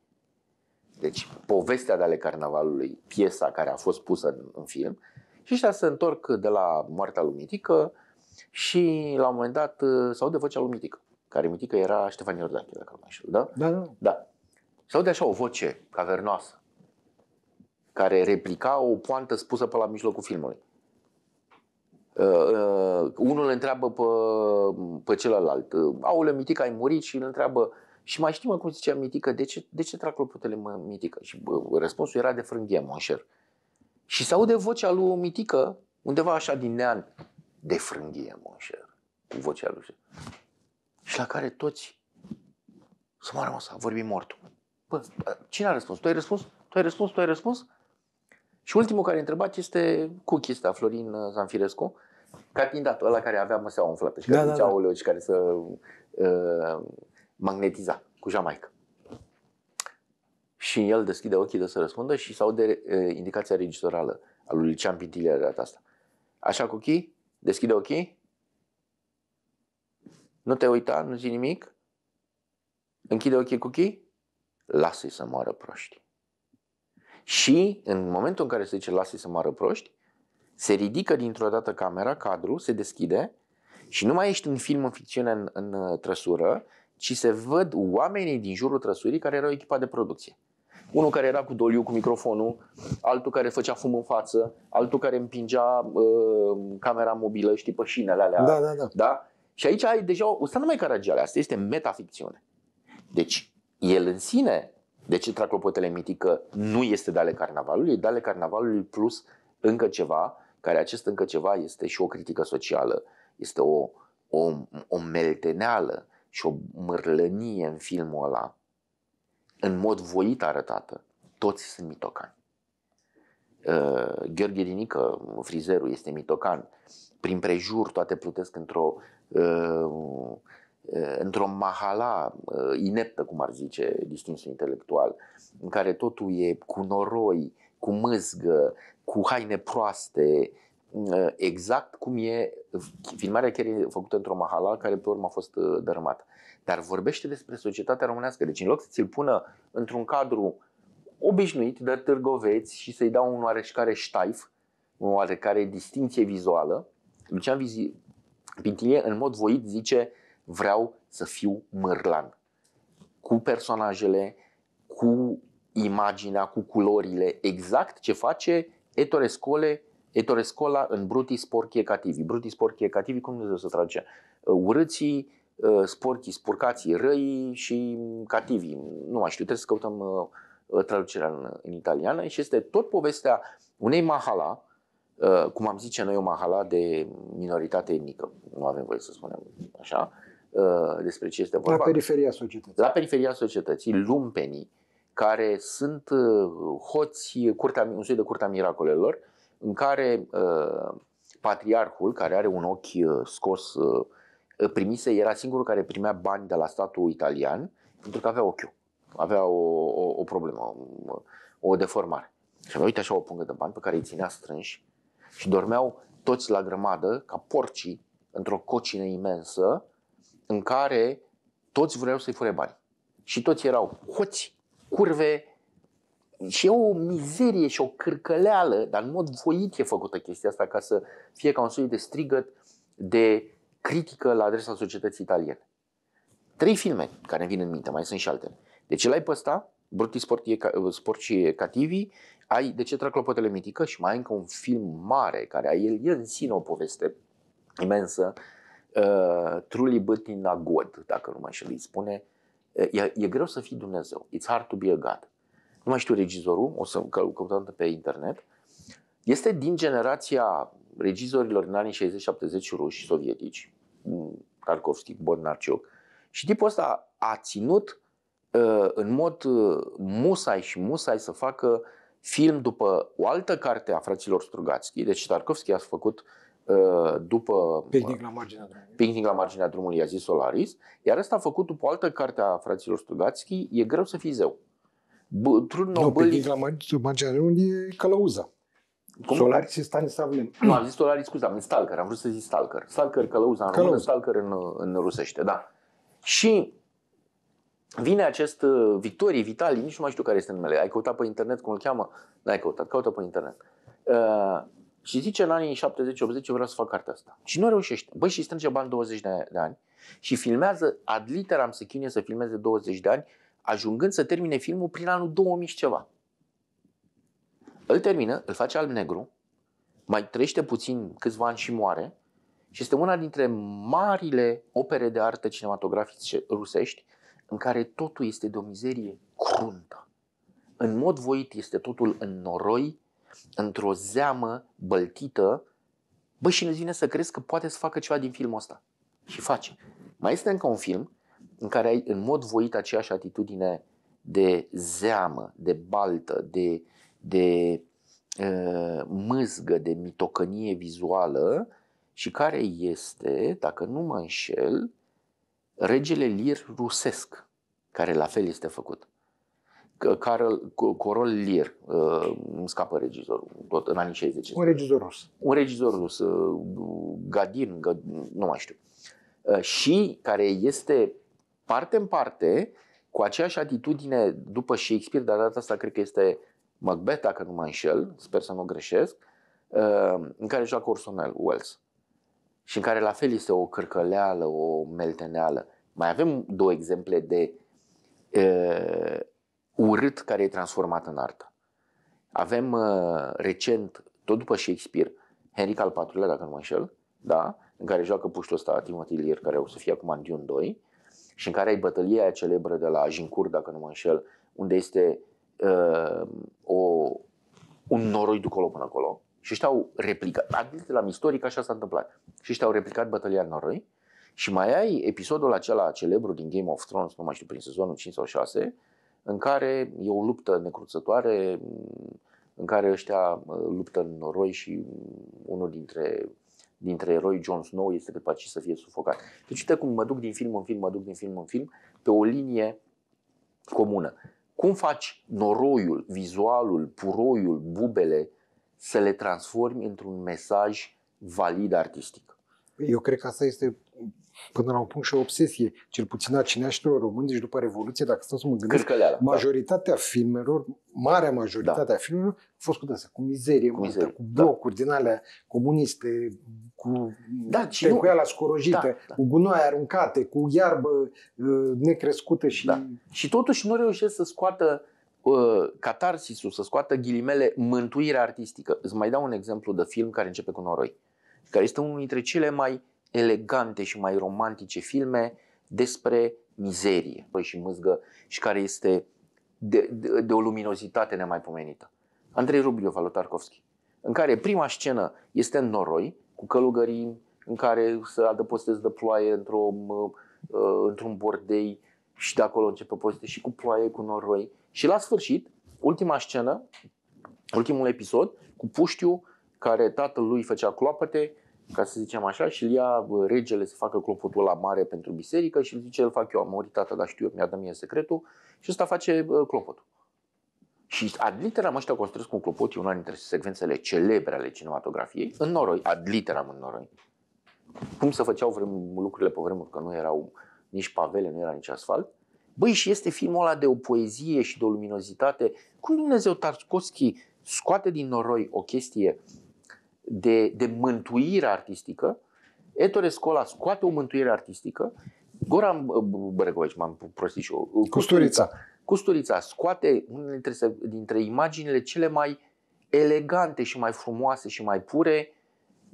deci povestea de ale carnavalului, piesa care a fost pusă în, în film, și ăștia se întorc de la moartea lui Mitică și la un moment dat se aude vocea lui Mitică, care Mitică era Ștefan Iordache, dacă nu mai știu, da? Da, da. da. Se aude așa o voce cavernoasă, care replica o poantă spusă pe la mijlocul filmului. Uh, uh, unul îl întreabă pe, pe celălalt, uh, aule, Mitică, ai murit? Și îl întreabă, și mai știi mă cum zicea Mitică, de ce, de ce trag clopotele mă, Mitică? Și bă, răspunsul era de frânghie, monșer. Și se aude vocea lui Mitică, undeva așa din nean, de frânghie, monșer, cu vocea lui. Și la care toți, să mă rămas, a vorbit mortul. Bă, cine a răspuns? Tu ai răspuns? Tu ai răspuns? Tu ai răspuns? Tu ai răspuns? Și ultimul care a întrebat este chista Florin Zanfirescu, candidatul ăla care avea măseaua umflată și care da, da zicea da, da. și care să uh, magnetiza cu Jamaica. Și el deschide ochii de să răspundă și sau de uh, indicația registrală a lui Lucian Pintilia de data asta. Așa cu ochii, deschide ochii, nu te uita, nu zici nimic, închide ochii cu ochii, lasă-i să moară proștii. Și în momentul în care se zice lasă să mă răproști, se ridică dintr-o dată camera, cadru, se deschide și nu mai ești în film, în ficțiune, în, în uh, trăsură, ci se văd oamenii din jurul trăsurii care erau echipa de producție. Unul care era cu doliu, cu microfonul, altul care făcea fum în față, altul care împingea uh, camera mobilă, știi, pe șinele alea. Da, da, da. da? Și aici ai deja, o, asta nu mai caragiale, asta este metaficțiune. Deci, el în sine de ce trag clopotele mitic că nu este de ale carnavalului, e de ale carnavalului plus încă ceva, care acest încă ceva este și o critică socială, este o, o, o melteneală și o mărlănie în filmul ăla, în mod voit arătată. Toți sunt mitocani. Uh, Gheorghe Dinică, frizerul, este mitocan. Prin prejur toate plutesc într-o uh, Eh, într-o mahala eh, ineptă, cum ar zice distinsul intelectual, în care totul e cu noroi, cu mâzgă, cu haine proaste, eh, exact cum e filmarea chiar e făcută într-o mahala care pe urmă a fost dărâmată. Dar vorbește despre societatea românească, deci în loc să ți-l pună într-un cadru obișnuit de târgoveți și să-i dau un oarecare ștaif, un oarecare distinție vizuală, Lucian Vizi, Pintilie în mod voit zice vreau să fiu mărlan Cu personajele, cu imaginea, cu culorile, exact ce face Ettore Scole, Ettore Scola în Brutii Porchie Cativi. Brutii Porchie Cativi, cum Dumnezeu să traduce? Uh, urâții, uh, sporchii, spurcații, răi și cativi. Nu mai știu, trebuie să căutăm uh, traducerea în, în italiană și este tot povestea unei mahala, cum am zice noi, o mahala de minoritate etnică, nu avem voie să spunem așa, Uh, despre ce este vorba. La periferia societății. La periferia societății, lumpenii, care sunt uh, hoți, curtea, un soi de curtea miracolelor, în care uh, patriarhul, care are un ochi scos, primise, era singurul care primea bani de la statul italian, pentru că avea ochiul, avea o, o, o problemă, o, o deformare. Și avea, uite așa, o pungă de bani pe care îi ținea strânși și dormeau toți la grămadă, ca porcii, într-o cocină imensă, în care toți vreau să-i fure bani. Și toți erau hoți, curve, și e o mizerie și o cârcăleală, dar în mod voit e făcută chestia asta ca să fie ca un soi de strigăt de critică la adresa societății italiene. Trei filme care vin în minte, mai sunt și altele. Deci l ai păsta, Brutti Bruti Sport, e, Sport și Cativi, ai De ce trag clopotele mitică și mai ai încă un film mare care a el el în sine o poveste imensă but in a God, dacă nu mă înșel, îi spune, uh, e, e greu să fii Dumnezeu, it's hard to be a God. Nu mai știu regizorul, o să căutăm pe internet. Este din generația regizorilor din anii 60-70 ruși sovietici, mm, Tarkovski, Bondarciuc. Și tipul ăsta a ținut uh, în mod uh, musai și musai să facă film după o altă carte a fraților Strugațchi. Deci Tarkovski a făcut uh, Uh, după Picnic la marginea drumului, Picnic la marginea drumului i-a zis Solaris, iar asta a făcut după o altă carte a fraților Strugațchi, E greu să fii zeu. B- Trudno no, Picnic la marginea drumului e călăuză. Cum? Solaris este Stanislav Lem. Nu, am zis Solaris, scuze, am Stalker, am vrut să zic Stalker. Stalker călăuza în călăuza. română, Stalker în, în rusește, da. Și vine acest uh, Victorie Vitali, nici nu mai știu care este numele, ai căutat pe internet cum îl cheamă? N-ai căutat, caută pe internet. Uh, și zice în anii 70-80 vreau să fac cartea asta. Și nu reușește. Băi, și strânge bani 20 de, de ani și filmează, ad literam să chinuie să filmeze 20 de ani, ajungând să termine filmul prin anul 2000 și ceva. Îl termină, îl face alb-negru, mai trăiește puțin câțiva ani și moare și este una dintre marile opere de artă cinematografice rusești în care totul este de o mizerie cruntă. În mod voit este totul în noroi, într-o zeamă băltită, bă, și nu vine să crezi că poate să facă ceva din filmul ăsta. Și face. Mai este încă un film în care ai în mod voit aceeași atitudine de zeamă, de baltă, de, de uh, mâzgă, de mitocănie vizuală și care este, dacă nu mă înșel, regele lir rusesc, care la fel este făcut. Carol, Corol Lir, îmi uh, scapă regizorul, tot în anii 60. Un regizor rus. Un regizor rus, uh, Gadin, Gadin, nu mai știu. Uh, și care este parte în parte cu aceeași atitudine după Shakespeare, dar data asta cred că este Macbeth, dacă nu mă înșel, sper să nu greșesc, în care joacă Orson Welles. Și în care la fel este o cărcăleală, o melteneală. Mai avem două exemple de urât care e transformat în artă. Avem uh, recent, tot după Shakespeare, Henric al IV-lea, dacă nu mă înșel, da? în care joacă puștul ăsta Timothy Lear, care o să fie acum în Dune 2, și în care ai bătălia aia celebră de la Jincur, dacă nu mă înșel, unde este uh, o, un noroi de colo până acolo. Și ăștia au replicat, adică la istoric așa s-a întâmplat, și ăștia au replicat bătălia noroi și mai ai episodul acela celebru din Game of Thrones, nu mai știu, prin sezonul 5 sau 6, în care e o luptă necruțătoare, în care ăștia luptă în noroi și unul dintre, dintre eroi, Jon Snow, este pe paci să fie sufocat. Deci uite cum mă duc din film în film, mă duc din film în film, pe o linie comună. Cum faci noroiul, vizualul, puroiul, bubele să le transformi într-un mesaj valid artistic? Eu cred că asta este până la un punct și o obsesie, cel puțin a cineaștilor români, deci după Revoluție, dacă stau să mă gândesc, da. majoritatea da. filmelor, marea majoritatea da. filmelor, a fost cu dânsă, cu mizerie, cu, mizerie, multă, cu da. blocuri da. din alea comuniste, cu da, tehuiala scorojită, da, da. cu gunoaie aruncate, cu iarbă uh, necrescută și... Da. Și totuși nu reușesc să scoată uh, catarsisul, să scoată ghilimele mântuirea artistică. Îți mai dau un exemplu de film care începe cu noroi, care este unul dintre cele mai elegante și mai romantice filme despre mizerie păi și mâzgă și care este de, de, de o luminozitate nemaipomenită. Andrei Rubliov al Tarkovski, în care prima scenă este în noroi, cu călugării în care se adăpostezi de ploaie într-o, uh, uh, într-un bordei și de acolo începe poveste și cu ploaie, cu noroi. Și la sfârșit, ultima scenă, ultimul episod, cu puștiu care tatăl lui făcea cloapăte ca să zicem așa, și ia regele să facă clopotul la mare pentru biserică și îl zice, îl fac eu, am murit tata, dar știu eu, mi-a dat mie secretul și ăsta face clopotul. Și ad literam ăștia construiesc un clopot, e una dintre secvențele celebre ale cinematografiei, în noroi, ad literam în noroi. Cum se făceau vrem, lucrurile pe vremuri, că nu erau nici pavele, nu era nici asfalt. Băi, și este filmul ăla de o poezie și de o luminozitate. Cum Dumnezeu Tarkovski scoate din noroi o chestie de, de mântuire artistică, Ettore Scola scoate o mântuire artistică, Goran Bărăgovici, m-am prostit și eu, Custurița. Custurița scoate unele dintre, dintre imaginile cele mai elegante și mai frumoase și mai pure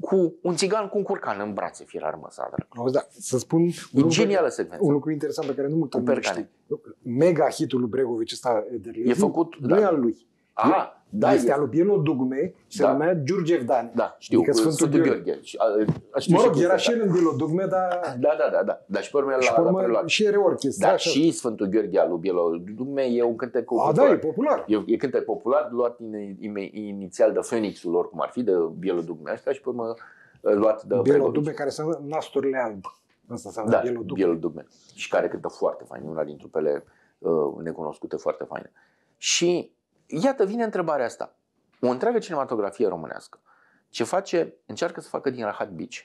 cu un țigan cu un curcan în brațe, la măsadră. Da, să spun un lucru, genială secvență. un lucru interesant pe care nu mult nu Mega hitul lui Bregovici ăsta de E făcut, nu da, e al lui. Aha. Da, este al lui Bielu Dugme, se da. numea Giurgev Dan. Da, știu, adică Sfântul, Sfântul Gheorghe. Gheorghe. mă rog, era și el în Bielu Dugme, dar... Da, da, da, da. Dar și pe urmă și, la, urmă, la și era orchestră. Da, așa. și Sfântul Gheorghe al lui Bielu Dugme e un cântec da, popular. da, e popular. E, e cântec popular, luat in, in, inițial de Phoenixul lor, cum ar fi, de Bielu Dugme ăsta și pe urmă uh, luat de... Bielu Dugme care se numește Nasturile Alb. Asta înseamnă da, Bielu Dugme. Bielu Dugme. Și care cântă foarte fain, una dintre pele uh, necunoscute foarte faine. Și Iată, vine întrebarea asta. O întreagă cinematografie românească ce face, încearcă să facă din Rahat Beach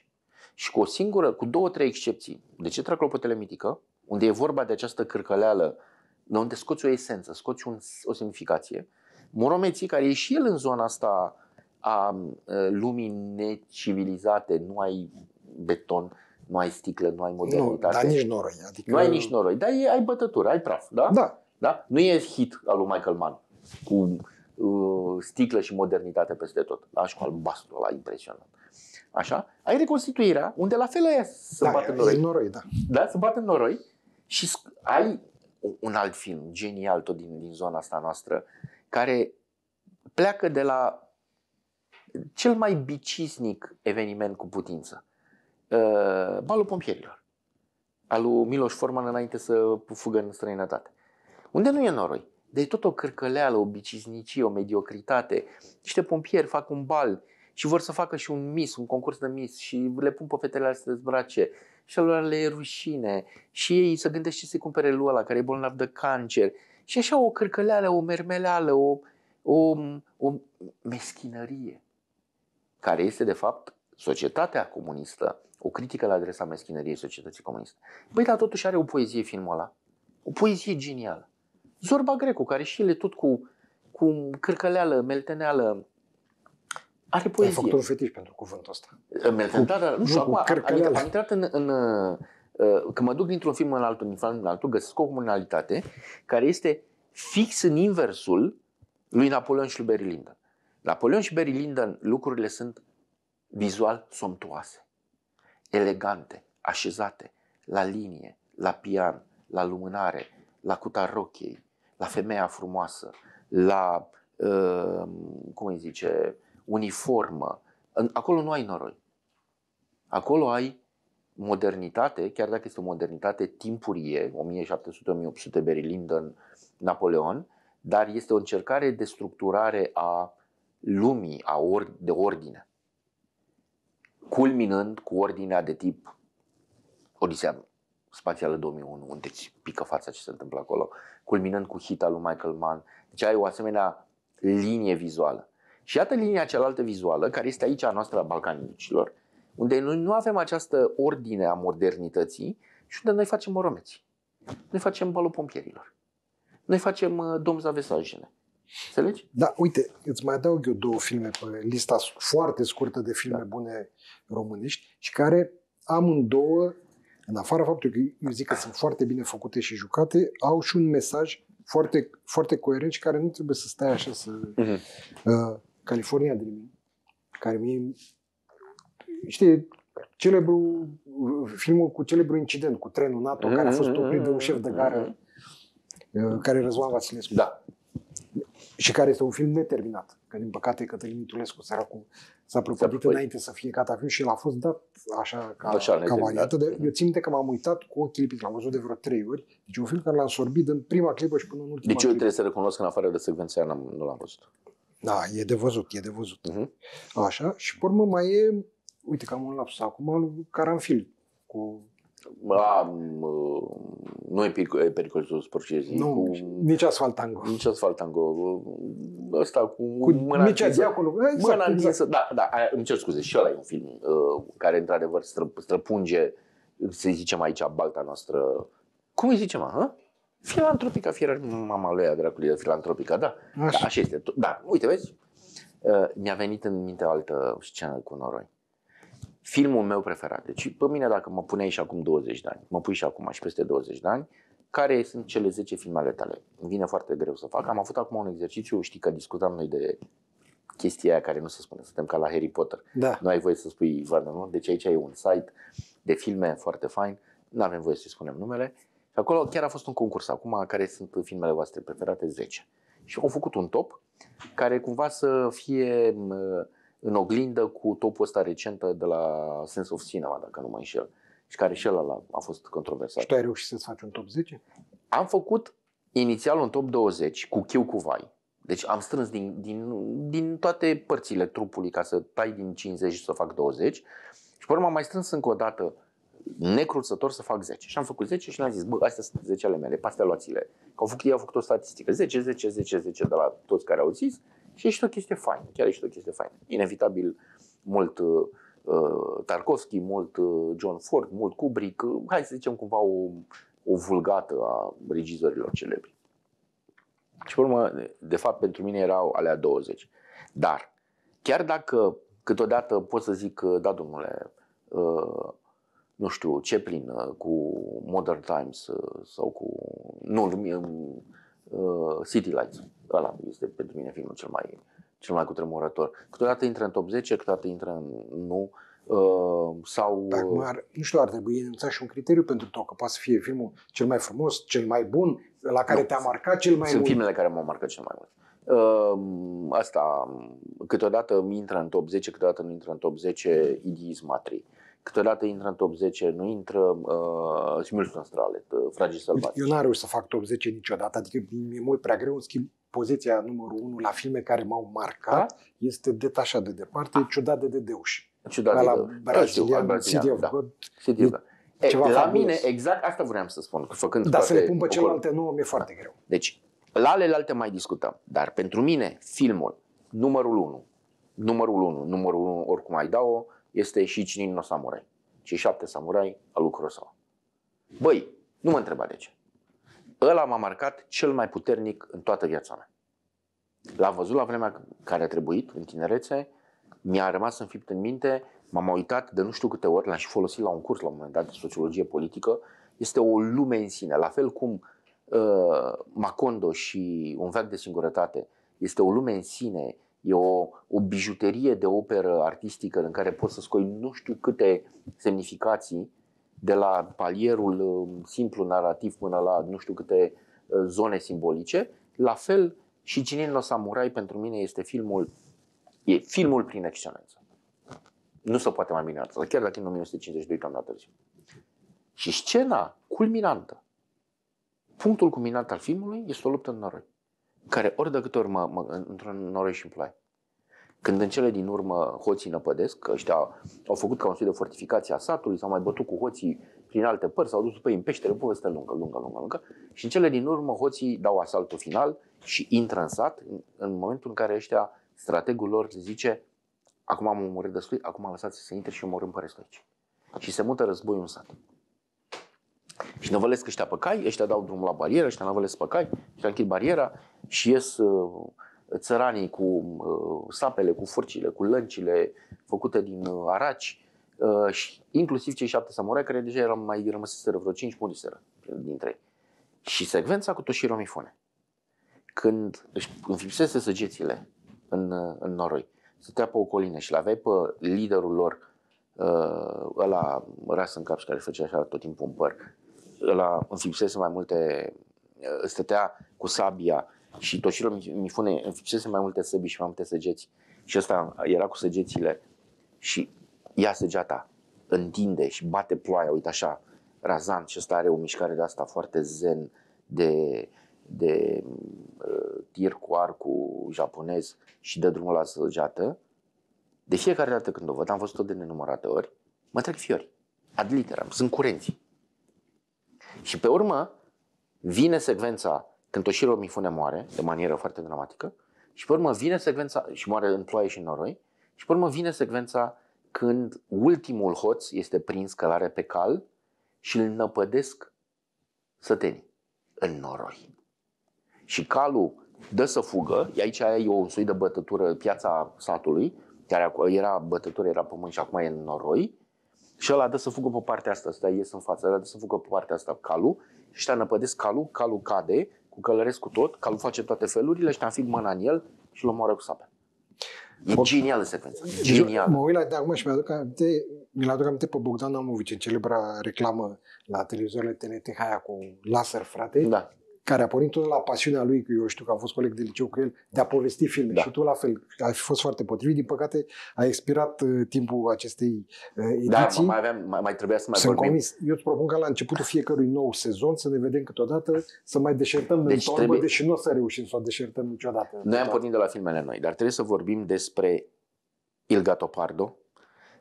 și cu o singură, cu două, trei excepții. De ce trag clopotele mitică? Unde e vorba de această cârcăleală, de unde scoți o esență, scoți un, o semnificație. Moromeții, care e și el în zona asta a lumii necivilizate, nu ai beton, nu ai sticlă, nu ai modernitate. Nu, dar nici noroi. Adică... Nu ai nici noroi, dar e, ai bătături, ai praf, da? Da. da? Nu e hit al lui Michael Mann cu uh, sticlă și modernitate peste tot. Aș cu albastru, la impresionant. Așa? Ai reconstituirea, unde la fel aia se da, bat în noroi. noroi da. da, se bat în noroi și ai un alt film genial tot din, din zona asta noastră, care pleacă de la cel mai bicisnic eveniment cu putință. Uh, balul pompierilor. Al lui Miloș Forman înainte să fugă în străinătate. Unde nu e noroi de tot o cârcăleală, o biciznicie, o mediocritate. Niște pompieri fac un bal și vor să facă și un mis, un concurs de mis și le pun pe fetele alea să se dezbrace și alora le e rușine și ei se gândesc ce se cumpere lui ăla care e bolnav de cancer. Și așa o cârcăleală, o mermeleală, o, o, o meschinărie, care este de fapt societatea comunistă, o critică la adresa meschinăriei societății comuniste. Băi, dar totuși are o poezie filmul ăla, o poezie genială. Zorba Grecu, care și el tot cu, cu cârcăleală, melteneală, are poezie. Ai făcut un fetiș pentru cuvântul ăsta. Melteneală, da, da, nu știu, acum, adică am intrat în, în, uh, uh, când mă duc dintr-un film în altul, în film în altul, găsesc o comunalitate care este fix în inversul lui Napoleon și lui Barry Lyndon. Napoleon și Barry Lyndon, lucrurile sunt vizual somptuoase, elegante, așezate, la linie, la pian, la lumânare, la cutar rochiei, la femeia frumoasă, la, uh, cum îi zice, uniformă. Acolo nu ai noroi. Acolo ai modernitate, chiar dacă este o modernitate timpurie, 1700-1800 Berlin, Napoleon, dar este o încercare de structurare a lumii, a or- de ordine, culminând cu ordinea de tip odiseană. Spațială 2001, unde îți pică fața ce se întâmplă acolo, culminând cu hita lui Michael Mann. Deci ai o asemenea linie vizuală. Și iată linia cealaltă vizuală, care este aici a noastră a balcanicilor, unde noi nu avem această ordine a modernității și unde noi facem moromeții. Noi facem balul pompierilor. Noi facem uh, domza vesajele. Înțelegi? Da, uite, îți mai adaug eu două filme pe lista foarte scurtă de filme da. bune românești și care amândouă în afara faptului că eu zic că sunt foarte bine făcute și jucate, au și un mesaj foarte, foarte coerent și care nu trebuie să stai așa să... Uh-huh. Uh, California Dreaming, care mie... Știi, celebru, filmul cu celebru incident, cu trenul NATO, uh-huh. care a fost oprit de un mhm, șef de gară, uh, care e Răzvan Vasilescu. Da și care este un film neterminat. Că din păcate Cătălin Mitulescu, săracul, s-a prăpădit înainte să fie gata film și l-a fost dat așa ca, așa, ca variată. De, eu țin minte că m-am uitat cu ochii lipiți, l-am văzut de vreo trei ori. Deci un film care l-am sorbit în prima clipă și până în ultima Deci clipă. trebuie să recunosc că în afară de secvența aia nu l-am văzut. Da, e de văzut, e de văzut. Uh-huh. Așa, și pe urmă mai e, uite că am un lapsus acum, lui Caranfil, cu am, nu e periculosul sporcezii. Nu, cu, nici tango. Nici tango. Asta cu, cu mâna mici închisă. Diacolul. Exact, mâna exact. închisă. Da, da, aia, îmi cer scuze. Și ăla e un film uh, care într-adevăr stră, străpunge, să zicem aici, balta noastră. Cum îi zicem, ha? Filantropica, fiera mama lui a dracului de filantropica, da. Așa. da. Așa este. Da, uite, vezi? Uh, mi-a venit în minte o altă scenă cu noroi filmul meu preferat. Deci pe mine dacă mă puneai și acum 20 de ani, mă pui și acum și peste 20 de ani, care sunt cele 10 filme ale tale? Îmi vine foarte greu să fac. Am avut acum un exercițiu, știi că discutam noi de chestia aia care nu se spune, suntem ca la Harry Potter. Da. Nu ai voie să spui Varnă, nu? Deci aici e un site de filme foarte fain, nu avem voie să-i spunem numele. Și acolo chiar a fost un concurs acum, care sunt filmele voastre preferate, 10. Și au făcut un top care cumva să fie uh, în oglindă cu topul ăsta recent de la Sense of Cinema, dacă nu mă înșel, și care și ăla a fost controversat. Și tu ai reușit să-ți faci un top 10? Am făcut inițial un top 20 cu chiu cu vai. Deci am strâns din, din, din toate părțile trupului ca să tai din 50 și să fac 20. Și pe urmă am mai strâns încă o dată necruțător să fac 10. Și am făcut 10 și le-am zis, bă, astea sunt 10 ale mele, pastea luați-le. Că au făcut, ei au făcut o statistică, 10, 10, 10, 10 de la toți care au zis și și o chestie faină, chiar și o chestie faină. Inevitabil mult uh, Tarkovski, mult uh, John Ford, mult Kubrick, uh, hai să zicem cumva o, o vulgată a regizorilor celebri. Și pe urmă, de fapt, pentru mine erau alea 20. Dar, chiar dacă câteodată pot să zic, da domnule, uh, nu știu, Chaplin uh, cu Modern Times uh, sau cu, nu, Uh, City Lights. Ăla este pentru mine filmul cel mai, cel mai cutremurător. Câteodată intră în top 10, câteodată intră în nu. Uh, sau... Acum ar, nu știu, ar trebui înțeles și un criteriu pentru tot, că poate să fie filmul cel mai frumos, cel mai bun, la care nu. te-a marcat cel mai Sunt mult. Sunt filmele care m-au marcat cel mai mult. Uh, asta, um, câteodată intră în top 10, câteodată nu intră în top 10, Idiis Matri. Uh, câteodată intră în top 10, nu intră uh, Smilson Stralet, uh, Fragii deci Sălbatic. Eu n-am reușit să fac top 10 niciodată, adică e mult prea greu, în schimb poziția numărul 1 la filme care m-au marcat da? este detașat de departe, ah. ciudat de dedeuși. Ciudat de la Brazilia, da, da. CDF, da. ceva la fabulos. mine, exact asta vreau să spun. Făcând da, să le pun pe celelalte nouă mi-e foarte da. greu. Deci, la alelalte mai discutăm, dar pentru mine, filmul, numărul 1, numărul 1, numărul 1, oricum ai dau. o este și Cinin no Samurai. Cei șapte samurai al lui Kurosawa. Băi, nu mă întreba de ce. Ăla m-a marcat cel mai puternic în toată viața mea. L-am văzut la vremea care a trebuit, în tinerețe, mi-a rămas înfipt în minte, m-am uitat de nu știu câte ori, l-am și folosit la un curs la un moment dat de sociologie politică, este o lume în sine, la fel cum uh, Macondo și Un veac de singurătate este o lume în sine, E o, o bijuterie de operă artistică în care poți să scoi nu știu câte semnificații, de la palierul um, simplu narrativ până la nu știu câte uh, zone simbolice. La fel și Cinin la Samurai pentru mine este filmul, e filmul prin excelență. Nu se poate mai bine chiar dacă în 1952 cam la târziu. Și scena culminantă, punctul culminant al filmului este o luptă în noroi care ori de câte ori mă, mă într-un noroc și plai. Când în cele din urmă hoții năpădesc, că ăștia au făcut ca un soi de fortificație a satului, s-au mai bătut cu hoții prin alte părți, s-au dus pe ei în peștere, poveste lungă, lungă, lungă, lungă. Și în cele din urmă hoții dau asaltul final și intră în sat în, în momentul în care ăștia, strategul lor zice acum am omorât destui, acum lăsați să intre și omorâm părăsți aici. Și se mută războiul în sat. Și năvălesc ăștia pe cai, ăștia dau drumul la barieră, ăștia năvălesc pe cai, ăștia închid bariera și ies uh, țăranii cu uh, sapele, cu furcile, cu lăncile făcute din uh, araci, și inclusiv cei șapte samurai care deja erau mai rămăseseră vreo cinci muriseră dintre ei. Și secvența cu Toshiro Mifune. Când își înfipsese săgețile în, în noroi, stătea pe o colină și l-aveai pe liderul lor, ăla ras în cap și care făcea așa tot timpul un păr, ăla înfipsese mai multe, ă, stătea cu sabia și Toshiro Mifune înfipsese mai multe săbii și mai multe săgeți și ăsta era cu săgețile și ia săgeata, întinde și bate ploaia, uite așa, razant și ăsta are o mișcare de asta foarte zen de, de uh, tir cu arcul japonez și dă drumul la săgeată. De fiecare dată când o văd, am văzut-o de nenumărate ori, mă trec fiori. Ad literam, sunt curenții. Și pe urmă vine secvența când Toshiro Mifune moare, de manieră foarte dramatică, și pe urmă vine secvența, și moare în ploaie și în noroi, și pe urmă vine secvența când ultimul hoț este prins călare pe cal și îl năpădesc sătenii în noroi. Și calul dă să fugă, aici e o soi de bătătură, piața satului, care era bătătură, era pământ și acum e în noroi, și ăla dă să fugă pe partea asta, ăsta ies în față, ăla dă să fugă pe partea asta calul și ăștia năpădesc calul, calul cade, cu călăresc cu tot, calul face toate felurile, ăștia înfig mâna în el și îl omoară cu sapă. E genială secvența, genială. Mă uit la de acum și mi-aduc aminte, mi-l aduc aminte pe Bogdan Amovici în celebra reclamă la televizorile TNT, aia cu laser, frate. Da care a pornit la pasiunea lui, că eu știu că am fost coleg de liceu cu el, de a povesti filme. Da. Și tu la fel, ai fost foarte potrivit. Din păcate, a expirat uh, timpul acestei uh, da, ediții. Da, mai, aveam, mai, mai trebuia să mai Sunt vorbim. convins. Eu îți propun ca la începutul fiecărui nou sezon să ne vedem câteodată, să mai deșertăm deci în trebuie... deși nu o să reușim să o deșertăm niciodată. Noi am pornit de la filmele noi, dar trebuie să vorbim despre Il Gato Pardo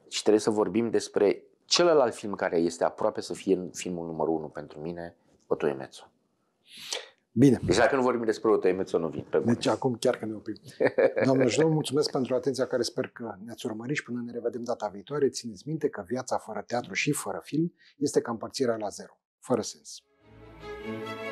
și trebuie să vorbim despre celălalt film care este aproape să fie filmul numărul unu pentru mine, Otoemețu. Bine. Deci dacă nu vorbim despre Otoime, să nu vin pe deci bun. acum chiar că ne oprim. Doamne și domnul, mulțumesc pentru atenția care sper că ne-ați urmărit și până ne revedem data viitoare, țineți minte că viața fără teatru și fără film este ca împărțirea la zero, fără sens. thank you